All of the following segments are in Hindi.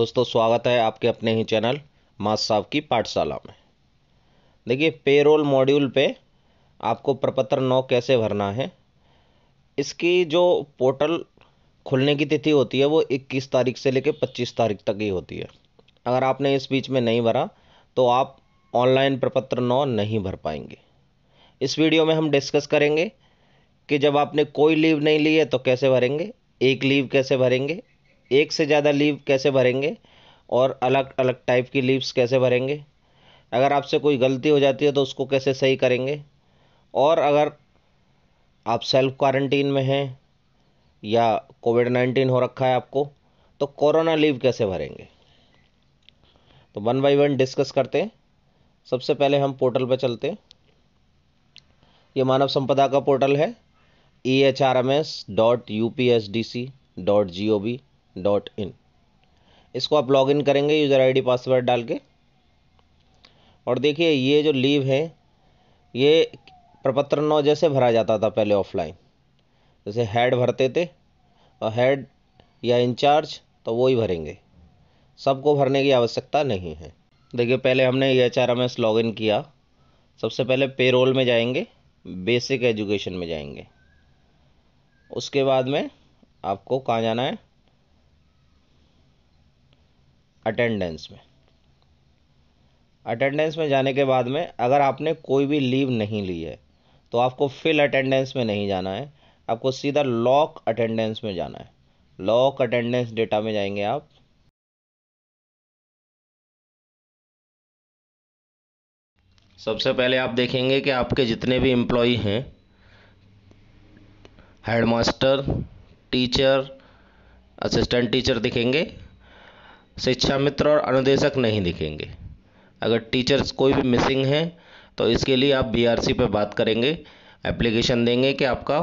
दोस्तों स्वागत है आपके अपने ही चैनल मास साहब की पाठशाला में देखिए पेरोल मॉड्यूल पे आपको प्रपत्र नौ कैसे भरना है इसकी जो पोर्टल खुलने की तिथि होती है वो 21 तारीख से लेकर 25 तारीख तक ही होती है अगर आपने इस बीच में नहीं भरा तो आप ऑनलाइन प्रपत्र नौ नहीं भर पाएंगे इस वीडियो में हम डिस्कस करेंगे कि जब आपने कोई लीव नहीं ली है तो कैसे भरेंगे एक लीव कैसे भरेंगे एक से ज़्यादा लीव कैसे भरेंगे और अलग अलग टाइप की लीव्स कैसे भरेंगे अगर आपसे कोई गलती हो जाती है तो उसको कैसे सही करेंगे और अगर आप सेल्फ क्वारंटीन में हैं या कोविड नाइन्टीन हो रखा है आपको तो कोरोना लीव कैसे भरेंगे तो वन बाई वन डिस्कस करते हैं सबसे पहले हम पोर्टल पर चलते हैं ये मानव संपदा का पोर्टल है E H R M S dot U P S D C dot G O V dot in इसको आप लॉग इन करेंगे यूज़र आईडी पासवर्ड डाल के और देखिए ये जो लीव है ये प्रपत्र नौ जैसे भरा जाता था पहले ऑफलाइन जैसे हेड भरते थे और तो हेड या इंचार्ज तो वो ही भरेंगे सबको भरने की आवश्यकता नहीं है देखिए पहले हमने H R M S in किया सबसे पहले पेरोल में जाएंगे बेसिक एजुकेशन में जाएंगे उसके बाद में आपको कहाँ जाना है अटेंडेंस में अटेंडेंस में जाने के बाद में अगर आपने कोई भी लीव नहीं ली है तो आपको फिल अटेंडेंस में नहीं जाना है आपको सीधा लॉक अटेंडेंस में जाना है लॉक अटेंडेंस डेटा में जाएंगे आप सबसे पहले आप देखेंगे कि आपके जितने भी एम्प्लॉई हैं हेडमास्टर टीचर असिस्टेंट टीचर दिखेंगे शिक्षा मित्र और अनुदेशक नहीं दिखेंगे अगर टीचर्स कोई भी मिसिंग हैं तो इसके लिए आप बीआरसी पर बात करेंगे एप्लीकेशन देंगे कि आपका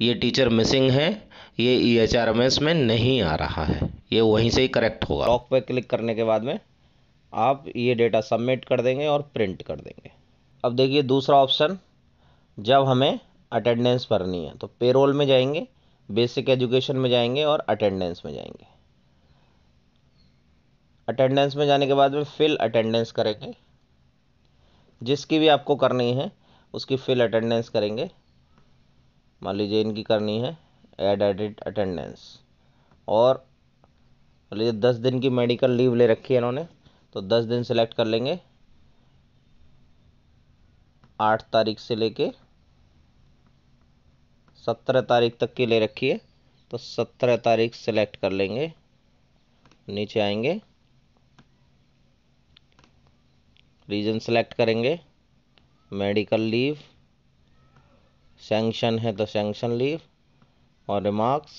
ये टीचर मिसिंग है ये E H R M S में नहीं आ रहा है ये वहीं से ही करेक्ट होगा लॉक पर क्लिक करने के बाद में आप ये डेटा सबमिट कर देंगे और प्रिंट कर देंगे अब देखिए दूसरा ऑप्शन जब हमें अटेंडेंस भरनी है तो पेरोल में जाएंगे बेसिक एजुकेशन में जाएंगे और अटेंडेंस में जाएंगे अटेंडेंस में जाने के बाद में फिल अटेंडेंस करेंगे जिसकी भी आपको करनी है उसकी फिल अटेंडेंस करेंगे मान लीजिए इनकी करनी है एड एडिट अटेंडेंस और मान लीजिए दस दिन की मेडिकल लीव ले रखी है इन्होंने तो दस दिन सेलेक्ट कर लेंगे आठ तारीख से लेके सत्रह तारीख तक की ले रखी है तो सत्रह तारीख सेलेक्ट कर लेंगे नीचे आएंगे रीजन सेलेक्ट करेंगे मेडिकल लीव सेंक्शन है तो सेंक्शन लीव और रिमार्क्स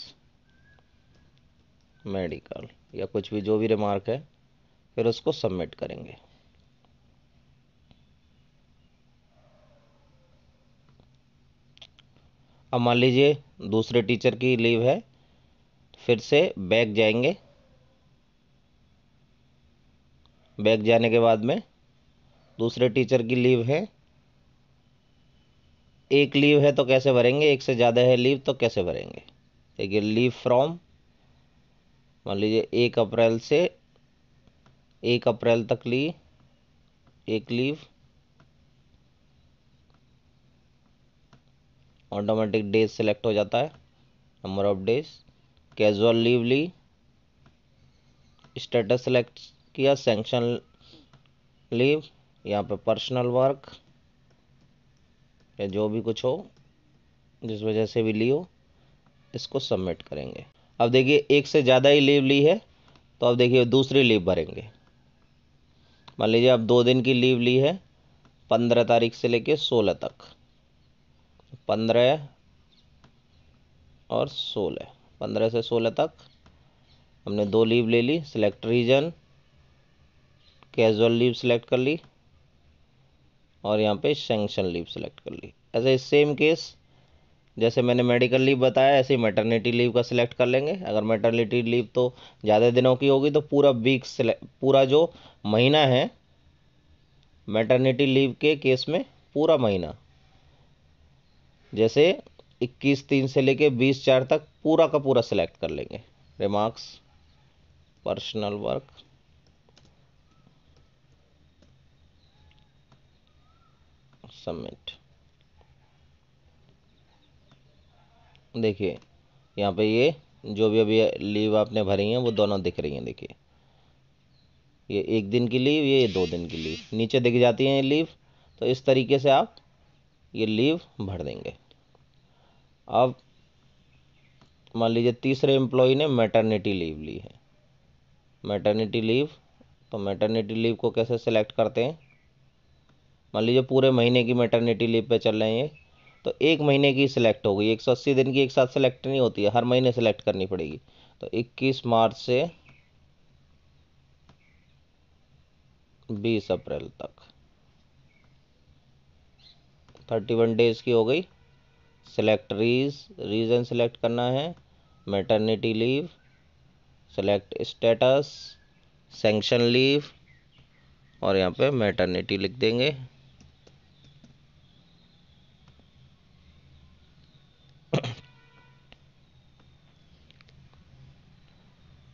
मेडिकल या कुछ भी जो भी रिमार्क है फिर उसको सबमिट करेंगे अब मान लीजिए दूसरे टीचर की लीव है फिर से बैग जाएंगे बैक जाने के बाद में दूसरे टीचर की लीव है एक लीव है तो कैसे भरेंगे एक से ज़्यादा है लीव तो कैसे भरेंगे देखिए लीव फ्रॉम मान लीजिए एक अप्रैल से एक अप्रैल तक ली एक लीव ऑटोमेटिक डेज सेलेक्ट हो जाता है number of days casual leave ली स्टेटस सेलेक्ट किया सेंक्शन लीव यहाँ पे पर्सनल वर्क या जो भी कुछ हो जिस वजह से भी ली हो इसको सबमिट करेंगे अब देखिए एक से ज़्यादा ही लीव ली है तो अब देखिए दूसरी लीव भरेंगे मान लीजिए आप दो दिन की लीव ली है पंद्रह तारीख से लेके सोलह तक पंद्रह और सोलह पंद्रह से सोलह तक हमने दो लीव ले ली select reason casual leave select कर ली और यहाँ पे सेंक्शन लीव सेलेक्ट कर ली ऐसे सेम केस जैसे मैंने मेडिकल लीव बताया ऐसे ही मेटर्निटी लीव का सिलेक्ट कर लेंगे अगर मेटर्निटी लीव तो ज़्यादा दिनों की होगी तो पूरा वीक पूरा जो महीना है मेटर्निटी लीव के केस में पूरा महीना जैसे 21 तीन से लेके 20 चार तक पूरा का पूरा सिलेक्ट कर लेंगे रिमार्क्स पर्सनल वर्क सबमिट देखिए यहाँ पे ये जो भी अभी लीव आपने भरी हैं वो दोनों दिख रही हैं देखिए ये एक दिन की लीव ये दो दिन की लीव नीचे दिख जाती हैं लीव तो इस तरीके से आप ये लीव भर देंगे अब मान लीजिए तीसरे एम्प्लॉय ने मैटरनिटी लीव ली है मैटरनिटी लीव तो मैटरनिटी लीव को कैसे सिलेक्ट करते हैं मान लीजिए पूरे महीने की मेटर्निटी लीव पे चल रहे हैं तो एक महीने की सिलेक्ट हो गई एक सौ अस्सी दिन की एक साथ सिलेक्ट नहीं होती है हर महीने सेलेक्ट करनी पड़ेगी तो इक्कीस मार्च से बीस अप्रैल तक थर्टी वन डेज की हो गई सेलेक्ट रीज रीज़न सेलेक्ट करना है maternity leave select status sanction leave और यहाँ पे मेटर्निटी लिख देंगे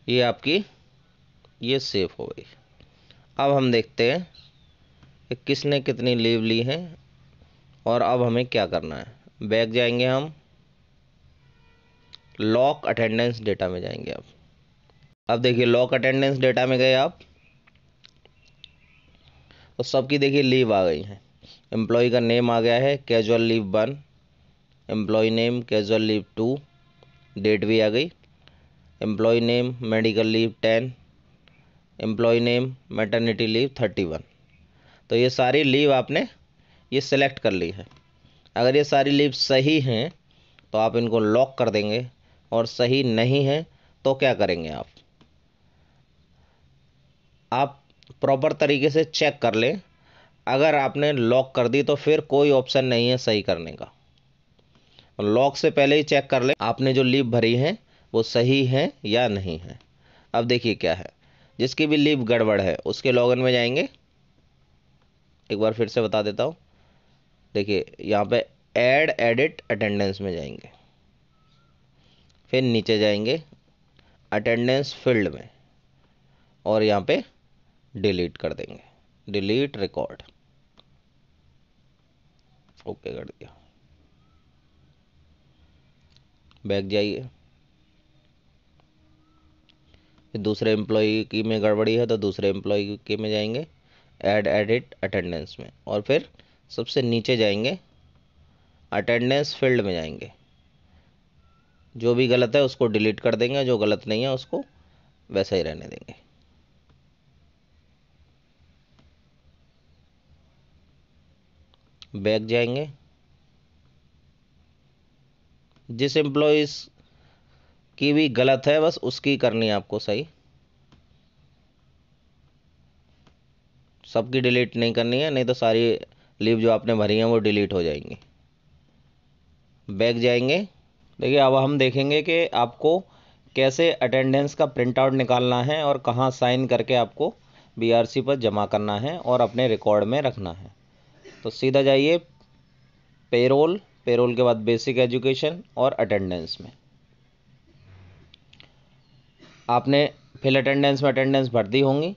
ये आपकी ये सेफ हो गई अब हम देखते हैं कि किसने कितनी लीव ली है और अब हमें क्या करना है बैक जाएंगे हम लॉक अटेंडेंस डेटा में जाएंगे आप अब देखिए लॉक अटेंडेंस डेटा में गए आप तो सबकी देखिए लीव आ गई है एम्प्लॉय का नेम आ गया है casual leave one employ name casual leave two date भी आ गई employ name medical leave ten employ name maternity leave thirty one तो ये सारी लीव आपने ये सिलेक्ट कर ली है अगर ये सारी लीव सही हैं तो आप इनको लॉक कर देंगे और सही नहीं है तो क्या करेंगे आप आप प्रॉपर तरीके से चेक कर लें अगर आपने लॉक कर दी तो फिर कोई ऑप्शन नहीं है सही करने का लॉक से पहले ही चेक कर लें आपने जो लीव भरी है वो सही है या नहीं है अब देखिए क्या है जिसकी भी लीव गड़बड़ है उसके लॉगिन में जाएंगे एक बार फिर से बता देता हूँ देखिए यहाँ पे ऐड एडिट अटेंडेंस में जाएंगे फिर नीचे जाएंगे अटेंडेंस फील्ड में और यहाँ पे डिलीट कर देंगे डिलीट रिकॉर्ड ओके कर दिया बैक जाइए दूसरे एम्प्लॉय की में गड़बड़ी है तो दूसरे एम्प्लॉय के में जाएंगे एड एडिट अटेंडेंस में और फिर सबसे नीचे जाएंगे अटेंडेंस फील्ड में जाएंगे जो भी गलत है उसको डिलीट कर देंगे जो गलत नहीं है उसको वैसा ही रहने देंगे बैक जाएंगे जिस एम्प्लॉयज़ की भी गलत है बस उसकी करनी है आपको सही सबकी डिलीट नहीं करनी है नहीं तो सारी लीव जो आपने भरी हैं वो डिलीट हो जाएंगी बैग जाएंगे देखिए अब हम देखेंगे कि आपको कैसे अटेंडेंस का प्रिंट आउट निकालना है और कहाँ साइन करके आपको बीआरसी पर जमा करना है और अपने रिकॉर्ड में रखना है तो सीधा जाइए पेरोल पेरोल के बाद बेसिक एजुकेशन और अटेंडेंस में आपने फिल अटेंडेंस में अटेंडेंस भर दी होंगी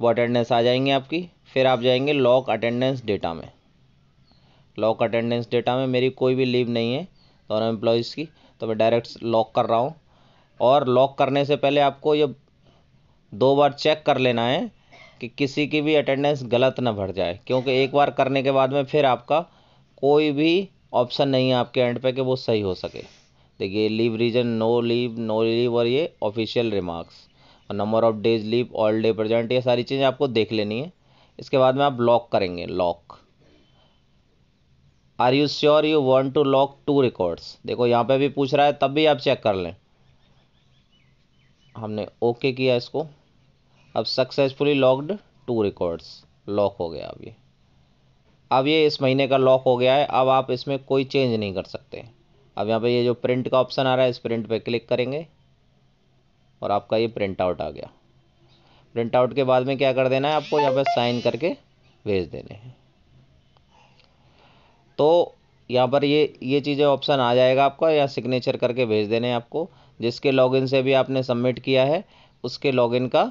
वो अटेंडेंस आ जाएंगे आपकी फिर आप जाएंगे लॉक अटेंडेंस डेटा में लॉक अटेंडेंस डेटा में मेरी कोई भी लीव नहीं है दोनों एम्प्लॉयज़ की तो मैं डायरेक्ट लॉक कर रहा हूँ और लॉक करने से पहले आपको ये दो बार चेक कर लेना है कि किसी की भी अटेंडेंस गलत ना भर जाए क्योंकि एक बार करने के बाद में फिर आपका कोई भी ऑप्शन नहीं है आपके एंड पे कि वो सही हो सके देखिए leave reason no leave no leave और ये ऑफिशियल रिमार्क्स और number of days leave all day present ये सारी चीज़ें आपको देख लेनी है इसके बाद में आप लॉक करेंगे lock are you sure you want to lock two records देखो यहाँ पे भी पूछ रहा है तब भी आप चेक कर लें हमने ओके okay किया इसको अब successfully locked two records lock हो गया अब ये अब ये इस महीने का लॉक हो गया है अब आप इसमें कोई चेंज नहीं कर सकते अब यहाँ पे ये जो प्रिंट का ऑप्शन आ रहा है इस प्रिंट पे क्लिक करेंगे और आपका ये प्रिंट आउट आ गया प्रिंट आउट के बाद में क्या कर देना है आपको यहाँ पे साइन करके भेज देने हैं तो यहाँ पर ये ये चीज़ें ऑप्शन आ जाएगा आपका या सिग्नेचर करके भेज देने हैं आपको जिसके लॉगिन से भी आपने सबमिट किया है उसके लॉगिन का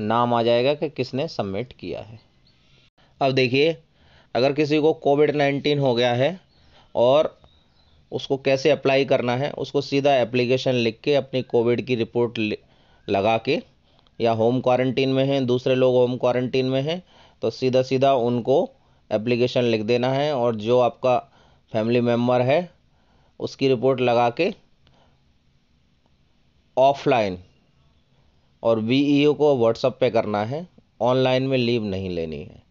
नाम आ जाएगा कि किसने सबमिट किया है अब देखिए अगर किसी को कोविड नाइन्टीन हो गया है और उसको कैसे अप्लाई करना है उसको सीधा एप्लीकेशन लिख के अपनी कोविड की रिपोर्ट लगा के या होम क्वारंटीन में हैं दूसरे लोग होम क्वारंटीन में हैं तो सीधा सीधा उनको एप्लीकेशन लिख देना है और जो आपका फैमिली मेम्बर है उसकी रिपोर्ट लगा के ऑफलाइन और बीईओ e को व्हाट्सअप पे करना है ऑनलाइन में लीव नहीं लेनी है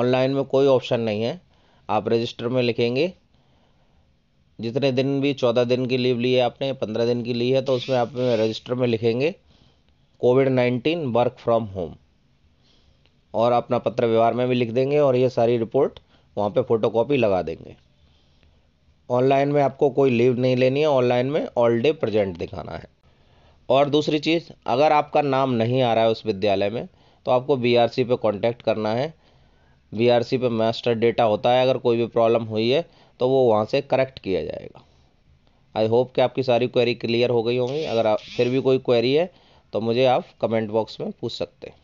ऑनलाइन में कोई ऑप्शन नहीं है आप रजिस्टर में लिखेंगे जितने दिन भी चौदह दिन की लीव ली है आपने पंद्रह दिन की ली है तो उसमें आप रजिस्टर में लिखेंगे Covid nineteen work from home और अपना पत्र व्यवहार में भी लिख देंगे और ये सारी रिपोर्ट वहाँ पे फोटोकॉपी लगा देंगे ऑनलाइन में आपको कोई लीव नहीं लेनी है ऑनलाइन में ऑल डे प्रेजेंट दिखाना है और दूसरी चीज़ अगर आपका नाम नहीं आ रहा है उस विद्यालय में तो आपको बी आर सी पे कॉन्टैक्ट करना है बी आर सी पे मास्टर डेटा होता है अगर कोई भी प्रॉब्लम हुई है तो वो वहाँ से करेक्ट किया जाएगा आई होप कि आपकी सारी क्वेरी क्लियर हो गई होंगी अगर आप फिर भी कोई क्वेरी है तो मुझे आप कमेंट बॉक्स में पूछ सकते हैं